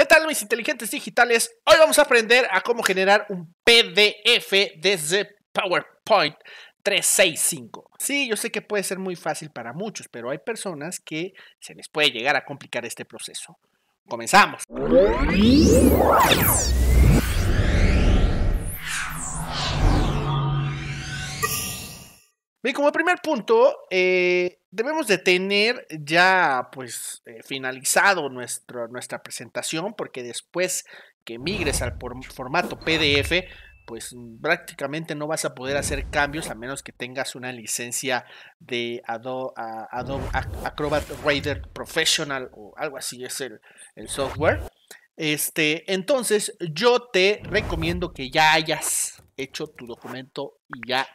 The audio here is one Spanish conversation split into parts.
¿Qué tal mis inteligentes digitales? Hoy vamos a aprender a cómo generar un PDF desde PowerPoint 365. Sí, yo sé que puede ser muy fácil para muchos, pero hay personas que se les puede llegar a complicar este proceso. Comenzamos. como primer punto, eh, debemos de tener ya pues eh, finalizado nuestro, nuestra presentación porque después que migres al formato PDF, pues prácticamente no vas a poder hacer cambios a menos que tengas una licencia de Adobe, Acrobat Reader Professional o algo así es el, software. Este, entonces yo te recomiendo que ya hayas hecho tu documento y ya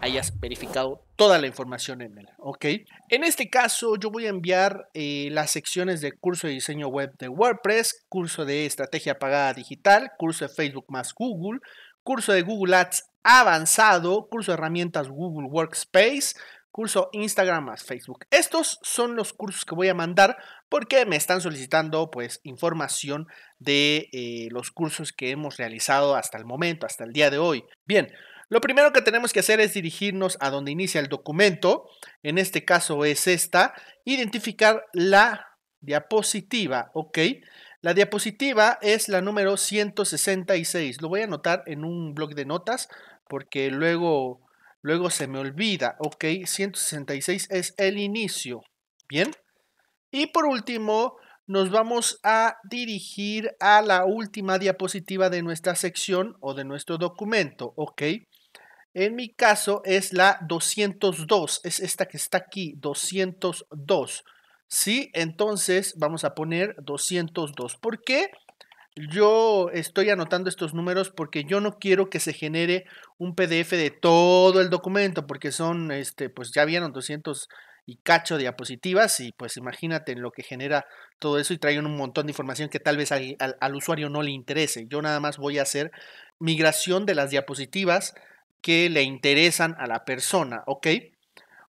hayas verificado toda la información en él. ¿ok? En este caso, yo voy a enviar eh, las secciones de curso de diseño web de WordPress, curso de estrategia pagada digital, curso de Facebook más Google, curso de Google Ads avanzado, curso de herramientas Google Workspace, curso Instagram más Facebook. Estos son los cursos que voy a mandar porque me están solicitando pues información de eh, los cursos que hemos realizado hasta el momento, hasta el día de hoy. Bien, lo primero que tenemos que hacer es dirigirnos a donde inicia el documento, en este caso es esta, identificar la diapositiva, ¿ok? La diapositiva es la número 166, lo voy a anotar en un blog de notas porque luego, luego se me olvida, ¿ok? 166 es el inicio, ¿bien? Y por último, nos vamos a dirigir a la última diapositiva de nuestra sección o de nuestro documento, ¿ok? En mi caso es la 202, es esta que está aquí, 202. ¿Sí? Entonces vamos a poner 202. ¿Por qué? Yo estoy anotando estos números porque yo no quiero que se genere un PDF de todo el documento, porque son, este, pues ya vieron 200 y cacho diapositivas y pues imagínate en lo que genera todo eso y traen un montón de información que tal vez al usuario no le interese. Yo nada más voy a hacer migración de las diapositivas que le interesan a la persona, ¿ok?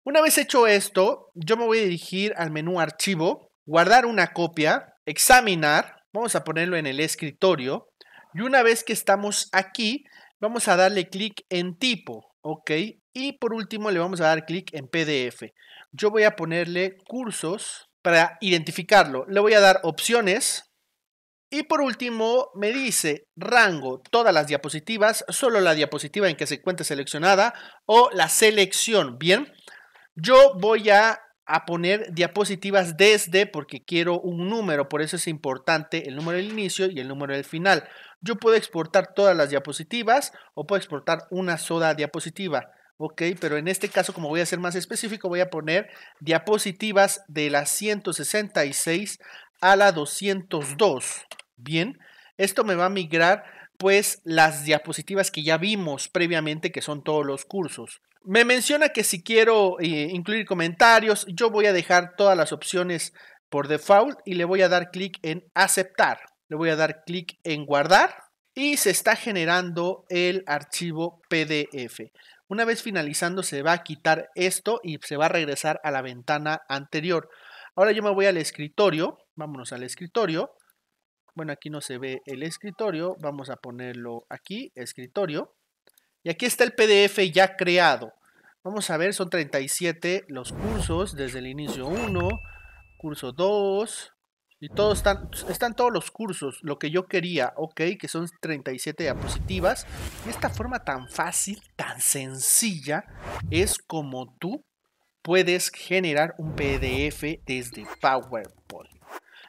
Una vez hecho esto, yo me voy a dirigir al menú archivo, guardar una copia, examinar, vamos a ponerlo en el escritorio, y una vez que estamos aquí, vamos a darle clic en tipo, ¿ok? Y por último le vamos a dar clic en PDF. Yo voy a ponerle cursos para identificarlo. Le voy a dar opciones, y por último, me dice rango todas las diapositivas, solo la diapositiva en que se encuentra seleccionada o la selección. Bien, yo voy a, a, poner diapositivas desde porque quiero un número, por eso es importante el número del inicio y el número del final. Yo puedo exportar todas las diapositivas o puedo exportar una sola diapositiva. Ok, pero en este caso, como voy a ser más específico, voy a poner diapositivas de la 166 a la 202. Bien, esto me va a migrar pues las diapositivas que ya vimos previamente, que son todos los cursos. Me menciona que si quiero eh, incluir comentarios, yo voy a dejar todas las opciones por default y le voy a dar clic en aceptar. Le voy a dar clic en guardar y se está generando el archivo PDF. Una vez finalizando se va a quitar esto y se va a regresar a la ventana anterior. Ahora yo me voy al escritorio, vámonos al escritorio bueno, aquí no se ve el escritorio. Vamos a ponerlo aquí, escritorio. Y aquí está el PDF ya creado. Vamos a ver, son 37 los cursos desde el inicio 1, curso 2. Y todos están, están todos los cursos, lo que yo quería, ok, que son 37 diapositivas. De esta forma tan fácil, tan sencilla, es como tú puedes generar un PDF desde PowerPoint.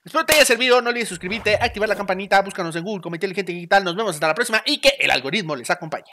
Espero te haya servido, no olvides suscribirte, activar la campanita, búscanos en Google, como Inteligente Digital, nos vemos hasta la próxima y que el algoritmo les acompañe.